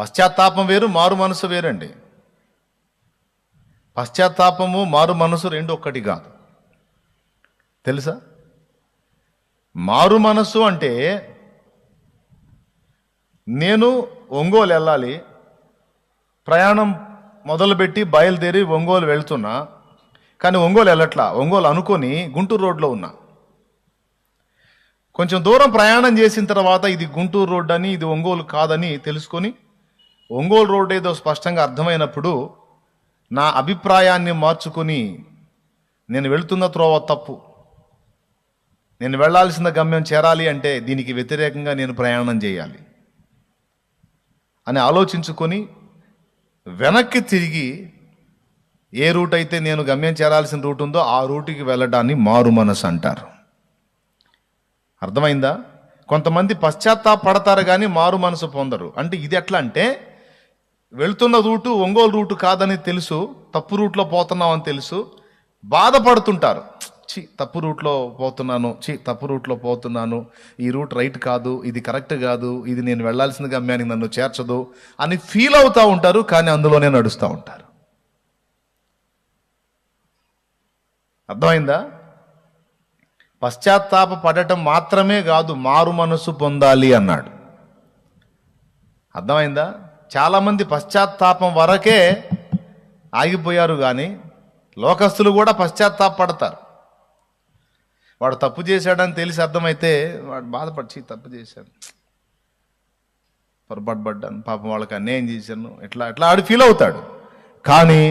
పశ్చాత్తాపం వేరు మారు మనసు వేరండి పశ్చాత్తాపము మారు మనసు రెండు ఒక్కటి కాదు తెలుసా మారు మనసు అంటే నేను ఒంగోలు వెళ్ళాలి ప్రయాణం మొదలుపెట్టి బయలుదేరి ఒంగోలు వెళ్తున్నా కానీ ఒంగోలు వెళ్ళట్లా ఒంగోలు అనుకొని గుంటూరు రోడ్లో ఉన్నా కొంచెం దూరం ప్రయాణం చేసిన తర్వాత ఇది గుంటూరు రోడ్ అని ఇది ఒంగోలు కాదని తెలుసుకొని ఒంగోలు రోడ్ ఏదో స్పష్టంగా అర్థమైనప్పుడు నా అభిప్రాయాన్ని మార్చుకొని నేను వెళుతున్న త్రోవ తప్పు నేను వెళ్లాల్సిన గమ్యం చేరాలి అంటే దీనికి వ్యతిరేకంగా నేను ప్రయాణం చేయాలి అని ఆలోచించుకొని వెనక్కి తిరిగి ఏ రూట్ అయితే నేను గమ్యం చేరాల్సిన రూట్ ఉందో ఆ రూట్కి వెళ్ళడాన్ని మారు మనసు అంటారు అర్థమైందా కొంతమంది పశ్చాత్తాపడతారు కానీ మారు మనసు పొందరు అంటే ఇది ఎట్లా అంటే వెళ్తున్న రూటు ఒంగోలు రూటు కాదని తెలుసు తప్పు రూట్లో పోతున్నాం అని తెలుసు బాధపడుతుంటారు చి తప్పు రూట్లో పోతున్నాను చి తప్పు రూట్లో పోతున్నాను ఈ రూట్ రైట్ కాదు ఇది కరెక్ట్ కాదు ఇది నేను వెళ్లాల్సిన గమ్యానికి నన్ను చేర్చదు అని ఫీల్ అవుతూ ఉంటారు కానీ అందులోనే నడుస్తూ ఉంటారు అర్థమైందా పశ్చాత్తాప పడటం మాత్రమే కాదు మారు మనసు పొందాలి అన్నాడు అర్థమైందా చాలామంది పశ్చాత్తాపం వరకే ఆగిపోయారు కానీ లోకస్తులు కూడా పశ్చాత్తాపడతారు వాడు తప్పు చేశాడని తెలిసి అర్థమైతే వాడు బాధపడిచి తప్పు చేశాను పొరపాటు పడ్డాను పాపం వాళ్ళకి అన్యాయం చేశాను ఇట్లా ఎట్లా ఆడు ఫీల్ అవుతాడు కానీ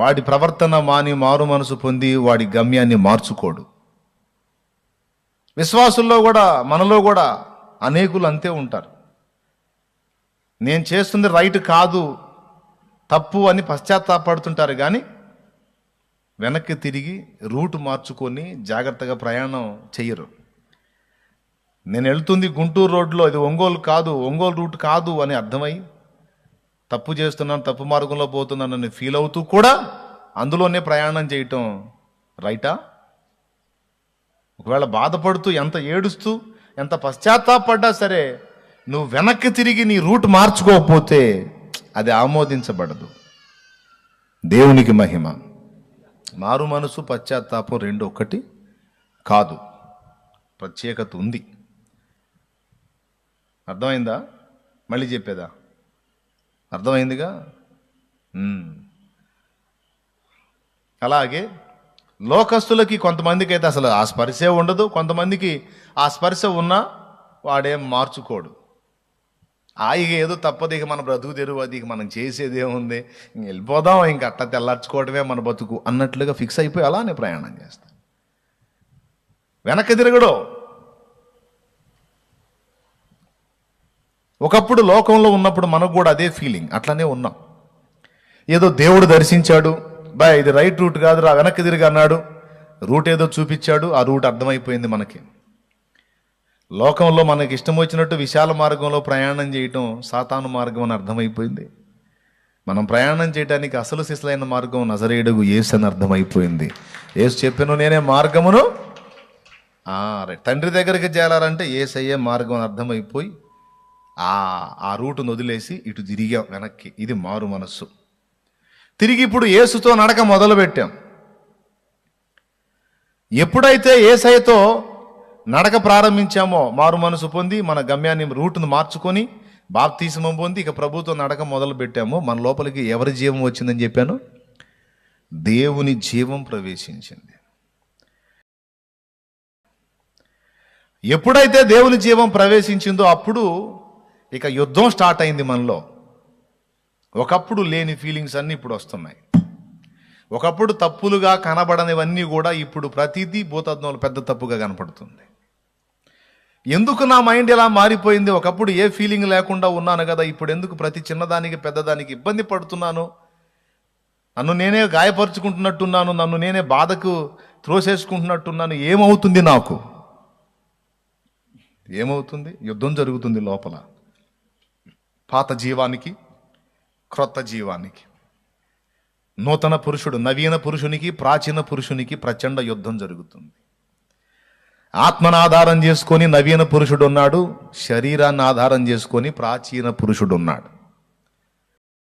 వాడి ప్రవర్తన మాని మారు మనసు పొంది వాడి గమ్యాన్ని మార్చుకోడు విశ్వాసుల్లో కూడా మనలో కూడా అనేకులు అంతే ఉంటారు నేను చేస్తుంది రైట్ కాదు తప్పు అని పశ్చాత్తాపడుతుంటారు కానీ వెనక్కి తిరిగి రూట్ మార్చుకొని జాగ్రత్తగా ప్రయాణం చెయ్యరు నేను వెళ్తుంది గుంటూరు రోడ్లో ఇది ఒంగోలు కాదు ఒంగోలు రూట్ కాదు అని అర్థమై తప్పు చేస్తున్నాను తప్పు మార్గంలో పోతున్నానని ఫీల్ అవుతూ కూడా అందులోనే ప్రయాణం చేయటం రైటా ఒకవేళ బాధపడుతూ ఎంత ఏడుస్తూ ఎంత పశ్చాత్తాపడ్డా సరే నువ్వు వెనక్కి తిరిగి నీ రూట్ మార్చుకోకపోతే అది ఆమోదించబడదు దేవునికి మహిమ మారు మనసు పశ్చాత్తాపం రెండు ఒకటి కాదు ప్రత్యేకత ఉంది అర్థమైందా మళ్ళీ చెప్పేదా అర్థమైందిగా అలాగే లోకస్తులకి కొంతమందికి అయితే అసలు ఆ స్పర్శే ఉండదు కొంతమందికి ఆ స్పర్శ ఉన్నా వాడేం మార్చుకోడు ఇక ఏదో తప్పదు ఇక మన బ్రతుకు తెరువు అది ఇక మనం చేసేది ఏముంది వెళ్ళిపోదాం ఇంక అట్ట తెల్లార్చుకోవటమే మన బతుకు అన్నట్లుగా ఫిక్స్ అయిపోయి అలానే ప్రయాణం చేస్తాను వెనక్కి తిరగడు ఒకప్పుడు లోకంలో ఉన్నప్పుడు మనకు కూడా అదే ఫీలింగ్ అట్లనే ఉన్నాం ఏదో దేవుడు దర్శించాడు బాయ్ ఇది రైట్ రూట్ కాదురా వెనక్కి తిరిగి అన్నాడు రూట్ ఏదో చూపించాడు ఆ రూట్ అర్థమైపోయింది మనకి లోకంలో మనకి ఇష్టం వచ్చినట్టు విశాల మార్గంలో ప్రయాణం చేయటం సాతాను మార్గం అని అర్థమైపోయింది మనం ప్రయాణం చేయడానికి అసలు శిశులైన మార్గం నజరేయుడుగు ఏసు అని అర్థమైపోయింది ఏసు చెప్పాను నేనే మార్గమును తండ్రి దగ్గరికి చేరాలంటే ఏసయ్యే మార్గం అని అర్థమైపోయి ఆ ఆ రూటును వదిలేసి ఇటు తిరిగాం వెనక్కి ఇది మారు మనస్సు తిరిగి ఇప్పుడు ఏసుతో నడక పెట్టాం ఎప్పుడైతే ఏసయ్యతో నడక ప్రారంభించామో మారు మనసు పొంది మన గమ్యాన్ని రూట్ను మార్చుకొని బాప్తీసమం పొంది ఇక ప్రభుత్వం నడక మొదలు పెట్టామో మన లోపలికి ఎవరి జీవం వచ్చిందని చెప్పాను దేవుని జీవం ప్రవేశించింది ఎప్పుడైతే దేవుని జీవం ప్రవేశించిందో అప్పుడు ఇక యుద్ధం స్టార్ట్ అయింది మనలో ఒకప్పుడు లేని ఫీలింగ్స్ అన్నీ ఇప్పుడు వస్తున్నాయి ఒకప్పుడు తప్పులుగా కనబడనివన్నీ కూడా ఇప్పుడు ప్రతిదీ భూతత్వంలో పెద్ద తప్పుగా కనపడుతుంది ఎందుకు నా మైండ్ ఇలా మారిపోయింది ఒకప్పుడు ఏ ఫీలింగ్ లేకుండా ఉన్నాను కదా ఇప్పుడు ఎందుకు ప్రతి చిన్నదానికి పెద్దదానికి ఇబ్బంది పడుతున్నాను నన్ను నేనే గాయపరుచుకుంటున్నట్టున్నాను నన్ను నేనే బాధకు త్రోసేసుకుంటున్నట్టున్నాను ఏమవుతుంది నాకు ఏమవుతుంది యుద్ధం జరుగుతుంది లోపల పాత జీవానికి క్రొత్త జీవానికి నూతన పురుషుడు నవీన పురుషునికి ప్రాచీన పురుషునికి ప్రచండ యుద్ధం జరుగుతుంది ఆత్మను ఆధారం చేసుకొని నవీన పురుషుడున్నాడు శరీరాన్ని ఆధారం చేసుకొని ప్రాచీన పురుషుడున్నాడు